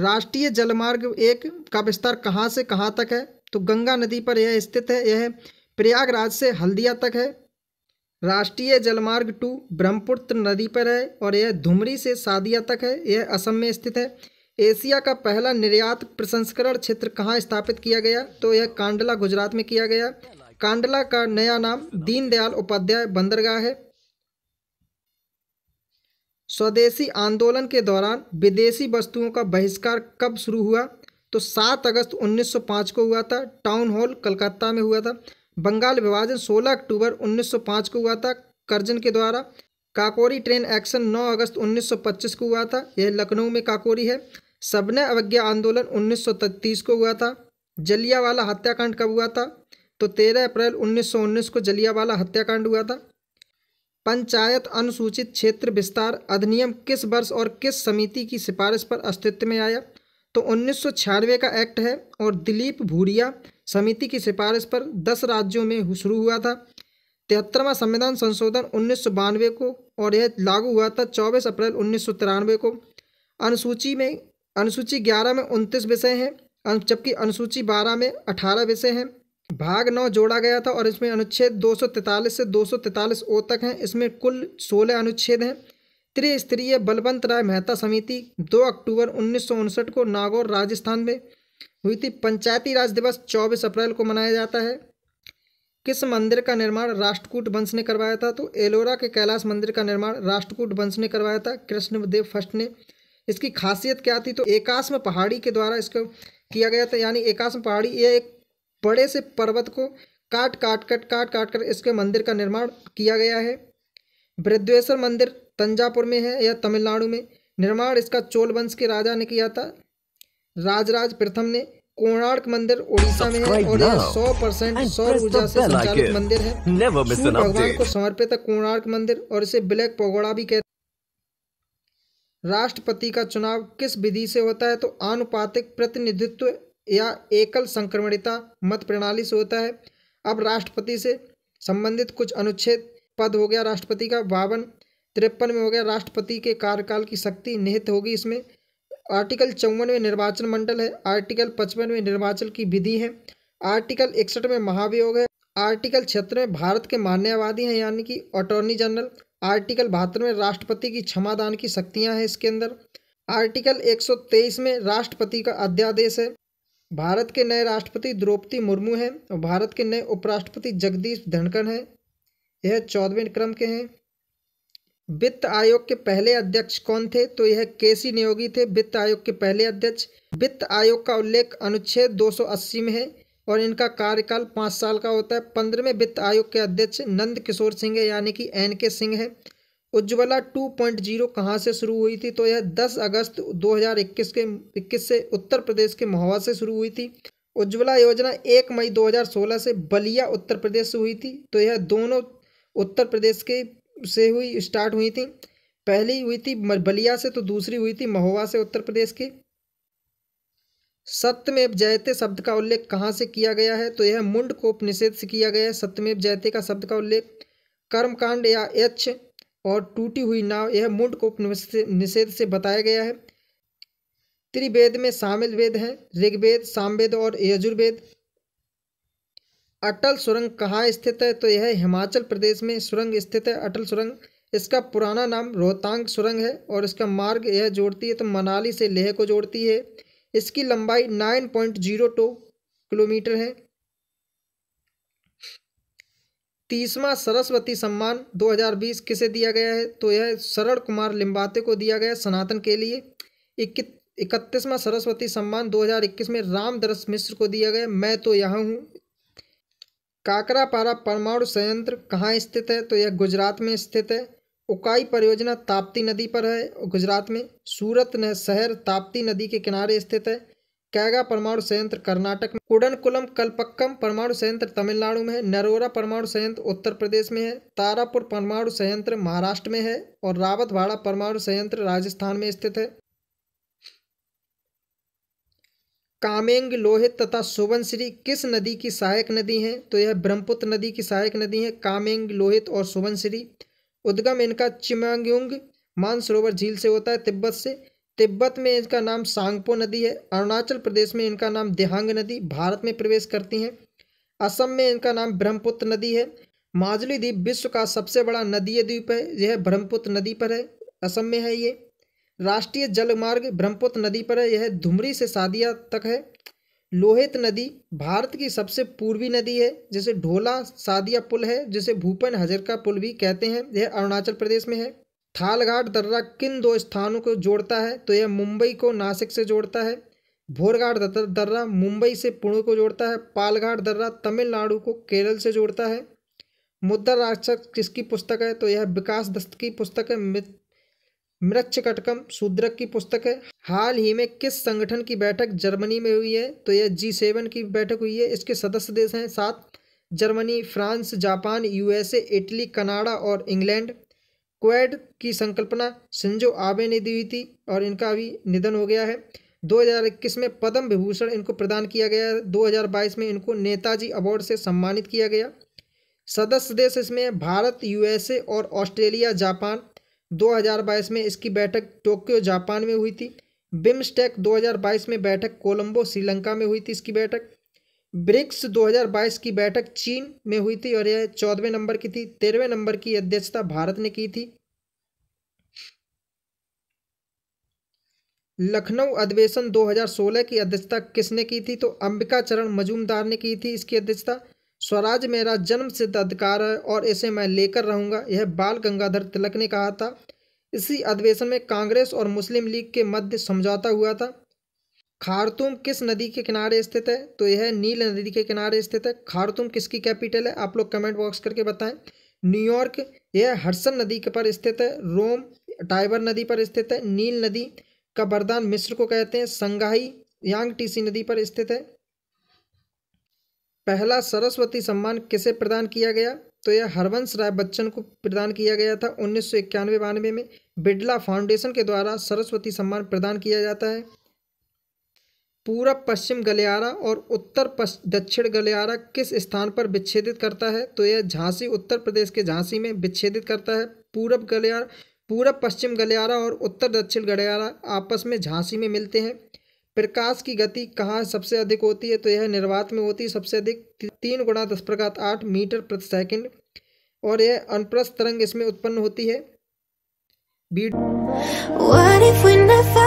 राष्ट्रीय जलमार्ग एक का विस्तार कहाँ से कहाँ तक है तो गंगा नदी पर यह स्थित है यह प्रयागराज से हल्दिया तक है राष्ट्रीय जलमार्ग टू ब्रह्मपुत्र नदी पर है और यह धुमरी से सादिया तक है यह असम में स्थित है एशिया का पहला निर्यात प्रसंस्करण क्षेत्र कहाँ स्थापित किया गया तो यह कांडला गुजरात में किया गया कांडला का नया नाम दीनदयाल उपाध्याय बंदरगाह है स्वदेशी आंदोलन के दौरान विदेशी वस्तुओं का बहिष्कार कब शुरू हुआ तो 7 अगस्त 1905 को हुआ था टाउन हॉल कलकत्ता में हुआ था बंगाल विभाजन 16 अक्टूबर 1905 को हुआ था कर्जन के द्वारा काकोरी ट्रेन एक्शन 9 अगस्त 1925 को हुआ था यह लखनऊ में काकोरी है सबने अवज्ञा आंदोलन 1933 को हुआ था जलियावाला हत्याकांड कब हुआ था तो 13 अप्रैल 1919 को जलियावाला हत्याकांड हुआ था पंचायत अनुसूचित क्षेत्र विस्तार अधिनियम किस वर्ष और किस समिति की सिफारिश पर अस्तित्व में आया तो उन्नीस का एक्ट है और दिलीप भूरिया समिति की सिफारिश पर दस राज्यों में शुरू हुआ था तिहत्तरवा संविधान संशोधन उन्नीस को और यह लागू हुआ था 24 अप्रैल उन्नीस को अनुसूची में अनुसूची 11 में उनतीस विषय हैं जबकि अनुसूची 12 में 18 विषय हैं भाग नौ जोड़ा गया था और इसमें अनुच्छेद 243 से 243 ओ तक हैं इसमें कुल 16 अनुच्छेद हैं त्रिस्तरीय बलवंत राय मेहता समिति 2 अक्टूबर उन्नीस को नागौर राजस्थान में हुई थी पंचायती राज दिवस 24 अप्रैल को मनाया जाता है किस मंदिर का निर्माण राष्ट्रकूट वंश ने करवाया था तो एलोरा के कैलाश मंदिर का निर्माण राष्ट्रकूट वंश ने करवाया था कृष्णदेव फर्स्ट ने इसकी खासियत क्या थी तो एकास्म पहाड़ी के द्वारा इसको किया गया था यानी एकाश्म पहाड़ी यह एक बड़े से पर्वत को काट काट कट काट काट कर इसके मंदिर का निर्माण किया गया है बृद्वेश्वर मंदिर तंजापुर में है या तमिलनाडु में निर्माण इसका चोल वंश के राजा ने किया था राजराज प्रथम ने कोणार्क मंदिर उड़ीसा में है और यह सौ परसेंट सौर ऊर्जा से संचालित like मंदिर है भगवान को समर्पित है कोणार्क मंदिर और इसे ब्लैक पगोड़ा भी कहते राष्ट्रपति का चुनाव किस विधि से होता है तो आनुपातिक प्रतिनिधित्व या एकल संक्रमणिता मत प्रणाली से होता है अब राष्ट्रपति से संबंधित कुछ अनुच्छेद पद हो गया राष्ट्रपति का बावन तिरपन में हो गया राष्ट्रपति के कार्यकाल की शक्ति निहित होगी इसमें आर्टिकल चौवन में निर्वाचन मंडल है आर्टिकल पचपन में निर्वाचन की विधि है आर्टिकल इकसठ में महाभियोग है आर्टिकल छिहत्तर में भारत के मान्यवादी हैं यानी कि अटॉर्नी जनरल आर्टिकल बहत्तर में राष्ट्रपति की क्षमादान की शक्तियाँ हैं इसके अंदर आर्टिकल 123 में राष्ट्रपति का अध्यादेश है भारत के नए राष्ट्रपति द्रौपदी मुर्मू हैं और भारत के नए उपराष्ट्रपति जगदीश धनखड़ हैं यह चौदहवें क्रम के हैं वित्त आयोग के पहले अध्यक्ष कौन थे तो यह केसी नियोगी थे वित्त आयोग के पहले अध्यक्ष वित्त आयोग का उल्लेख अनुच्छेद 280 में है और इनका कार्यकाल पाँच साल का होता है पंद्रहवें वित्त आयोग के अध्यक्ष नंद किशोर सिंह है यानी कि एन के सिंह है उज्ज्वला 2.0 कहाँ से शुरू हुई थी तो यह 10 अगस्त 2021 के 21 से उत्तर प्रदेश के महुआ से शुरू हुई थी उज्ज्वला योजना 1 मई 2016 से बलिया उत्तर प्रदेश से हुई थी तो यह दोनों उत्तर प्रदेश के से हुई स्टार्ट हुई थी पहली हुई थी बलिया से तो दूसरी हुई थी महुआ से उत्तर प्रदेश की सत्यमेव जयते शब्द का उल्लेख कहाँ से किया गया है तो यह मुंड को निषेध से किया गया है सत्यमेव जयते का शब्द का उल्लेख कर्मकांड या एच और टूटी हुई नाव यह मुंड को निषेध से बताया गया है त्रिवेद में शामिल वेद हैं ऋग्वेद सामवेद और यजुर्वेद अटल सुरंग कहाँ स्थित है तो यह हिमाचल प्रदेश में सुरंग स्थित है अटल सुरंग इसका पुराना नाम रोहतांग सुरंग है और इसका मार्ग यह जोड़ती है तो मनाली से लेह को जोड़ती है इसकी लंबाई nine point zero two kilometre है तीसवा सरस्वती सम्मान 2020 किसे दिया गया है तो यह शरण कुमार लिम्बाते को दिया गया सनातन के लिए इक्कीस इकतीसवां सरस्वती सम्मान 2021 में रामदरस मिश्र को दिया गया मैं तो यहाँ हूँ काकरापारा परमाणु संयंत्र कहाँ स्थित है तो यह गुजरात में स्थित है उकाई परियोजना ताप्ती नदी पर है गुजरात में सूरत शहर ताप्ती नदी के किनारे स्थित है कैगा परमाणु संयंत्र कर्नाटक में कुडनकुलम कल्पक्कम परमाणु संयंत्र तमिलनाडु में है नरोरा परमाणु संयंत्र उत्तर प्रदेश में है तारापुर परमाणु संयंत्र महाराष्ट्र में है और रावतवाड़ा परमाणु संयंत्र राजस्थान में स्थित है कामेंग लोहित तथा सुबनश्री किस नदी की सहायक नदी हैं तो यह ब्रह्मपुत्र नदी की सहायक नदी है कामेंग लोहित और सुबनश्री उद्गम इनका चिमांग्युंग मानसरोवर झील से होता है तिब्बत से तिब्बत में इनका नाम सांगपो नदी है अरुणाचल प्रदेश में इनका नाम देहांग नदी भारत में प्रवेश करती हैं असम में इनका नाम ब्रह्मपुत्र नदी है माजली द्वीप विश्व का सबसे बड़ा नदीय द्वीप है यह ब्रह्मपुत्र नदी पर है असम में है ये राष्ट्रीय जलमार्ग ब्रह्मपुत्र नदी पर है यह धुमरी से सादिया तक है लोहित नदी भारत की सबसे पूर्वी नदी है जिसे ढोला सादिया पुल है जिसे भूपेन हजरका पुल भी कहते हैं यह अरुणाचल प्रदेश में है थालघाट दर्रा किन दो स्थानों को जोड़ता है तो यह मुंबई को नासिक से जोड़ता है भोरघाट दर्रा मुंबई से पुणे को जोड़ता है पालघाट दर्रा तमिलनाडु को केरल से जोड़ता है मुद्रा राक्षस किसकी पुस्तक है तो यह विकास दस्त की पुस्तक है मृक्षकटकम शूद्रक की पुस्तक है हाल ही में किस संगठन की बैठक जर्मनी में हुई है तो यह जी सेवन की बैठक हुई है इसके सदस्य देश हैं सात Germany France Japan USA Italy Canada और इंग्लैंड क्वेड की संकल्पना संजो आबे ने दी हुई थी और इनका अभी निधन हो गया है 2021 में पद्म विभूषण इनको प्रदान किया गया 2022 में इनको नेताजी अवार्ड से सम्मानित किया गया सदस्य देश इसमें भारत यूएसए और ऑस्ट्रेलिया जापान 2022 में इसकी बैठक टोक्यो जापान में हुई थी बिम्स्टेक 2022 में बैठक कोलंबो श्रीलंका में हुई थी इसकी बैठक ब्रिक्स 2022 की बैठक चीन में हुई थी और यह चौदहवें नंबर की थी तेरहवें नंबर की अध्यक्षता भारत ने की थी लखनऊ अधिवेशन 2016 की अध्यक्षता किसने की थी तो अंबिका चरण मजूमदार ने की थी इसकी अध्यक्षता स्वराज मेरा जन्म सिद्ध अधिकार है और इसे मैं लेकर रहूंगा यह बाल गंगाधर तिलक ने कहा था इसी अधिवेशन में कांग्रेस और मुस्लिम लीग के मध्य समझौता हुआ था खारतुम किस नदी के किनारे स्थित है तो यह नील नदी के किनारे स्थित है खारतुम किसकी कैपिटल है आप लोग कमेंट बॉक्स करके बताएं न्यूयॉर्क यह हरसन नदी के पर स्थित है रोम टाइबर नदी पर स्थित है नील नदी का वरदान मिस्र को कहते हैं संघाई यांग टीसी नदी पर स्थित है पहला सरस्वती सम्मान किसे प्रदान किया गया तो यह हरवंश राय बच्चन को प्रदान किया गया था उन्नीस सौ इक्यानवे बानवे में बिड़ला फाउंडेशन के द्वारा सरस्वती सम्मान प्रदान किया जाता है पूरब पश्चिम गलियारा और उत्तर पश्चिम दक्षिण गलियारा किस स्थान पर विच्छेदित करता है तो यह झांसी उत्तर प्रदेश के झांसी में विच्छेदित करता है पूरब गलियार पूरब पश्चिम गलियारा और उत्तर दक्षिण गलियारा आपस में झांसी में मिलते हैं प्रकाश की गति कहाँ सबसे अधिक होती है तो यह निर्वात में होती है सबसे अधिक तीन गुणा दस प्रकाश आठ मीटर प्रति सेकंड और यह अनप्रस्थ तरंग इसमें उत्पन्न होती है